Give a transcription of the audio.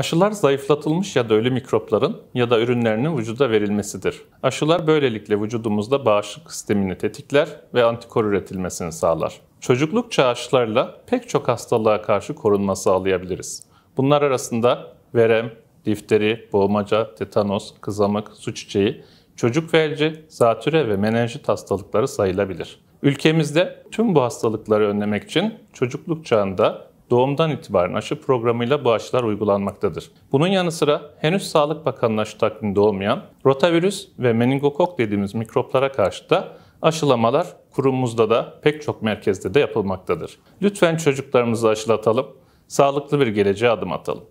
Aşılar zayıflatılmış ya da ölü mikropların ya da ürünlerinin vücuda verilmesidir. Aşılar böylelikle vücudumuzda bağışıklık sistemini tetikler ve antikor üretilmesini sağlar. Çocukluk çağı aşılarla pek çok hastalığa karşı korunma sağlayabiliriz. Bunlar arasında verem, difteri, boğmaca, tetanos, kızamık, su çiçeği, çocuk felci, zatüre ve menenjit hastalıkları sayılabilir. Ülkemizde tüm bu hastalıkları önlemek için çocukluk çağında doğumdan itibaren aşı programıyla bu aşılar uygulanmaktadır. Bunun yanı sıra henüz Sağlık Bakanlığı aşı takviminde olmayan rotavirüs ve meningokok dediğimiz mikroplara karşı da aşılamalar kurumumuzda da pek çok merkezde de yapılmaktadır. Lütfen çocuklarımızı aşılatalım, sağlıklı bir geleceğe adım atalım.